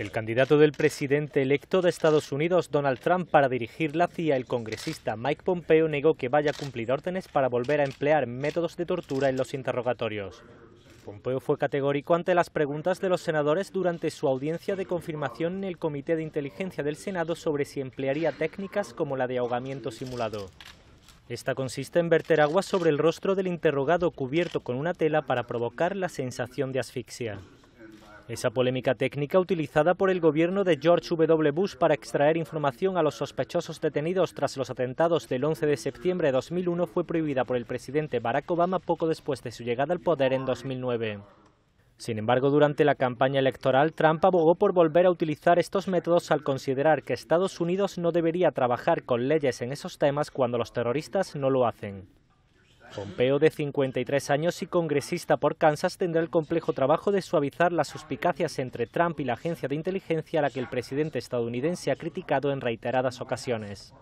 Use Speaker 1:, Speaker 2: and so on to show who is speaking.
Speaker 1: El candidato del presidente electo de Estados Unidos, Donald Trump, para dirigir la CIA, el congresista Mike Pompeo negó que vaya a cumplir órdenes para volver a emplear métodos de tortura en los interrogatorios. Pompeo fue categórico ante las preguntas de los senadores durante su audiencia de confirmación en el Comité de Inteligencia del Senado sobre si emplearía técnicas como la de ahogamiento simulado. Esta consiste en verter agua sobre el rostro del interrogado cubierto con una tela para provocar la sensación de asfixia. Esa polémica técnica utilizada por el gobierno de George W. Bush para extraer información a los sospechosos detenidos tras los atentados del 11 de septiembre de 2001 fue prohibida por el presidente Barack Obama poco después de su llegada al poder en 2009. Sin embargo, durante la campaña electoral, Trump abogó por volver a utilizar estos métodos al considerar que Estados Unidos no debería trabajar con leyes en esos temas cuando los terroristas no lo hacen. Pompeo, de 53 años y congresista por Kansas, tendrá el complejo trabajo de suavizar las suspicacias entre Trump y la agencia de inteligencia a la que el presidente estadounidense ha criticado en reiteradas ocasiones.